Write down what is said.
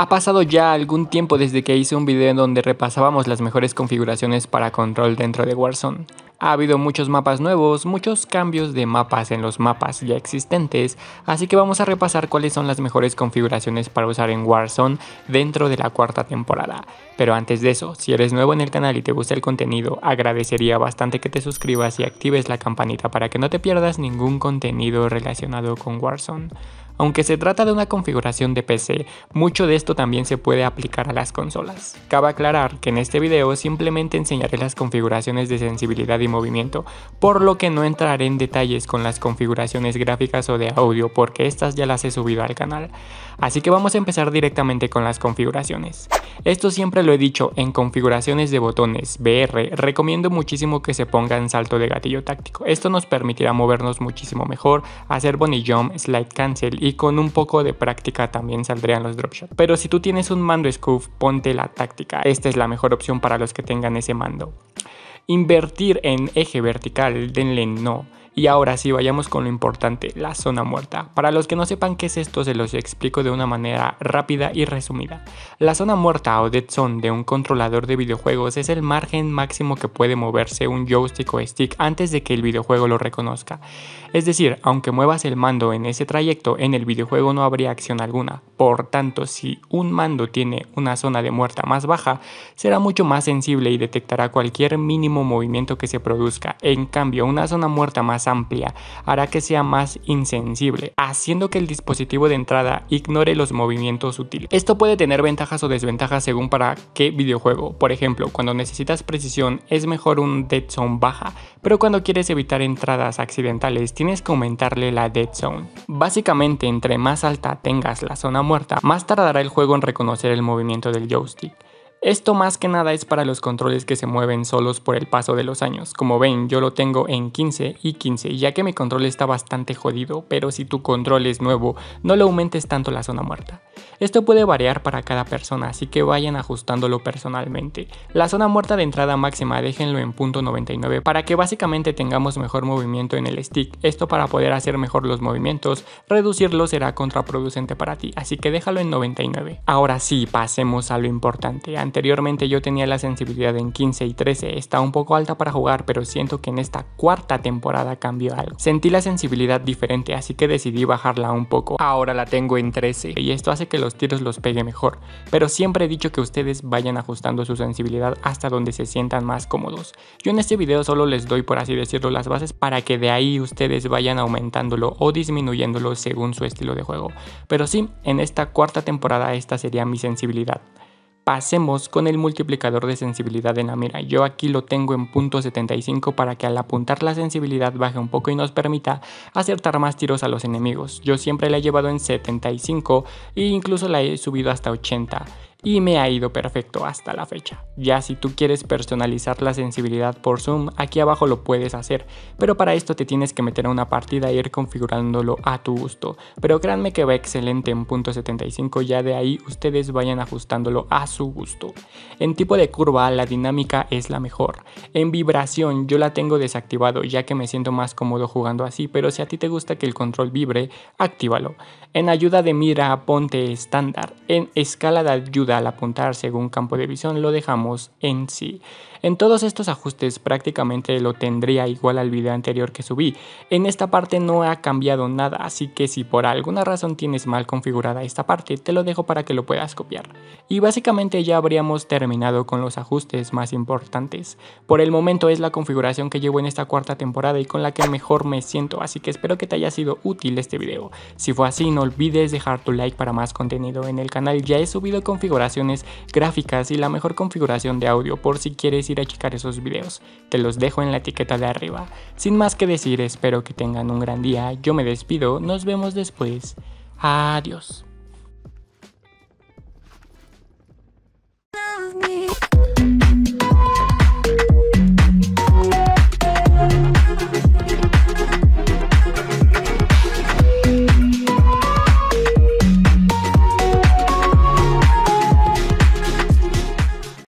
Ha pasado ya algún tiempo desde que hice un video en donde repasábamos las mejores configuraciones para control dentro de Warzone. Ha habido muchos mapas nuevos, muchos cambios de mapas en los mapas ya existentes, así que vamos a repasar cuáles son las mejores configuraciones para usar en Warzone dentro de la cuarta temporada. Pero antes de eso, si eres nuevo en el canal y te gusta el contenido, agradecería bastante que te suscribas y actives la campanita para que no te pierdas ningún contenido relacionado con Warzone. Aunque se trata de una configuración de PC, mucho de esto también se puede aplicar a las consolas. Cabe aclarar que en este video simplemente enseñaré las configuraciones de sensibilidad y movimiento, por lo que no entraré en detalles con las configuraciones gráficas o de audio porque estas ya las he subido al canal. Así que vamos a empezar directamente con las configuraciones. Esto siempre lo he dicho, en configuraciones de botones BR recomiendo muchísimo que se pongan salto de gatillo táctico. Esto nos permitirá movernos muchísimo mejor, hacer bunny jump, slide cancel y y con un poco de práctica también saldrían los dropshots. Pero si tú tienes un mando Scoof, ponte la táctica. Esta es la mejor opción para los que tengan ese mando. Invertir en eje vertical, denle no. Y ahora sí, vayamos con lo importante, la zona muerta. Para los que no sepan qué es esto, se los explico de una manera rápida y resumida. La zona muerta o dead zone de un controlador de videojuegos es el margen máximo que puede moverse un joystick o stick antes de que el videojuego lo reconozca. Es decir, aunque muevas el mando en ese trayecto, en el videojuego no habría acción alguna. Por tanto, si un mando tiene una zona de muerta más baja, será mucho más sensible y detectará cualquier mínimo movimiento que se produzca. En cambio, una zona muerta más amplia hará que sea más insensible, haciendo que el dispositivo de entrada ignore los movimientos útiles. Esto puede tener ventajas o desventajas según para qué videojuego. Por ejemplo, cuando necesitas precisión es mejor un dead zone baja, pero cuando quieres evitar entradas accidentales tienes que aumentarle la dead zone. Básicamente, entre más alta tengas la zona muerta, más tardará el juego en reconocer el movimiento del joystick. Esto más que nada es para los controles que se mueven solos por el paso de los años. Como ven, yo lo tengo en 15 y 15, ya que mi control está bastante jodido, pero si tu control es nuevo, no lo aumentes tanto la zona muerta. Esto puede variar para cada persona, así que vayan ajustándolo personalmente. La zona muerta de entrada máxima déjenlo en punto 99 para que básicamente tengamos mejor movimiento en el stick. Esto para poder hacer mejor los movimientos, reducirlo será contraproducente para ti, así que déjalo en 99. Ahora sí, pasemos a lo importante Anteriormente yo tenía la sensibilidad en 15 y 13, está un poco alta para jugar, pero siento que en esta cuarta temporada cambió algo. Sentí la sensibilidad diferente, así que decidí bajarla un poco. Ahora la tengo en 13 y esto hace que los tiros los pegue mejor, pero siempre he dicho que ustedes vayan ajustando su sensibilidad hasta donde se sientan más cómodos. Yo en este video solo les doy por así decirlo las bases para que de ahí ustedes vayan aumentándolo o disminuyéndolo según su estilo de juego. Pero sí, en esta cuarta temporada esta sería mi sensibilidad. Pasemos con el multiplicador de sensibilidad en la mira. Yo aquí lo tengo en punto .75 para que al apuntar la sensibilidad baje un poco y nos permita acertar más tiros a los enemigos. Yo siempre la he llevado en 75 e incluso la he subido hasta 80 y me ha ido perfecto hasta la fecha. Ya si tú quieres personalizar la sensibilidad por zoom, aquí abajo lo puedes hacer, pero para esto te tienes que meter a una partida e ir configurándolo a tu gusto. Pero créanme que va excelente en punto 75, ya de ahí ustedes vayan ajustándolo a su gusto. En tipo de curva la dinámica es la mejor. En vibración yo la tengo desactivado ya que me siento más cómodo jugando así, pero si a ti te gusta que el control vibre, actívalo. En ayuda de mira ponte estándar. En escala de ayuda al apuntar según campo de visión lo dejamos en sí. En todos estos ajustes prácticamente lo tendría igual al video anterior que subí. En esta parte no ha cambiado nada, así que si por alguna razón tienes mal configurada esta parte, te lo dejo para que lo puedas copiar. Y básicamente ya habríamos terminado con los ajustes más importantes. Por el momento es la configuración que llevo en esta cuarta temporada y con la que mejor me siento, así que espero que te haya sido útil este video. Si fue así, no olvides dejar tu like para más contenido en el canal, ya he subido configuración configuraciones gráficas y la mejor configuración de audio por si quieres ir a checar esos videos. Te los dejo en la etiqueta de arriba. Sin más que decir, espero que tengan un gran día. Yo me despido, nos vemos después. Adiós.